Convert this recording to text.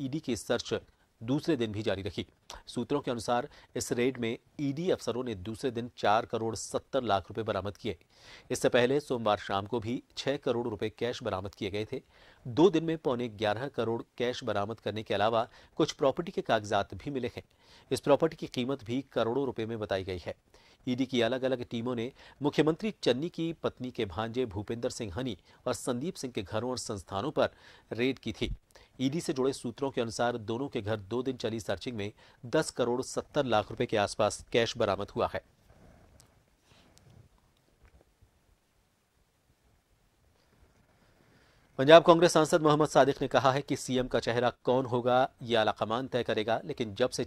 ED की search दूसरे दिन भी जारी रखी सूत्रों के अनुसार इस रेड में ईडी अफसरों ने दूसरे दिन चार करोड़ सत्तर लाख रुपए बरामद किए इससे पहले सोमवार शाम को भी छह करोड़ रुपए कैश बरामद किए गए थे दो दिन में पौने ग्यारह करोड़ कैश बरामद करने के अलावा कुछ प्रॉपर्टी के कागजात भी मिले हैं इस प्रॉपर्टी की कीमत भी करोड़ों रुपए में बताई गई है ईडी की अलग अलग टीमों ने मुख्यमंत्री चन्नी की पत्नी के भांजे भूपेंद्र सिंह हनी और संदीप सिंह के घरों और संस्थानों पर रेड की थी ईडी से जुड़े सूत्रों के अनुसार दोनों के घर दो दिन चली सर्चिंग में 10 करोड़ 70 लाख रुपए के आसपास कैश बरामद हुआ है पंजाब कांग्रेस सांसद मोहम्मद सादिक ने कहा है कि सीएम का चेहरा कौन होगा यह आलाकमान तय करेगा लेकिन जब से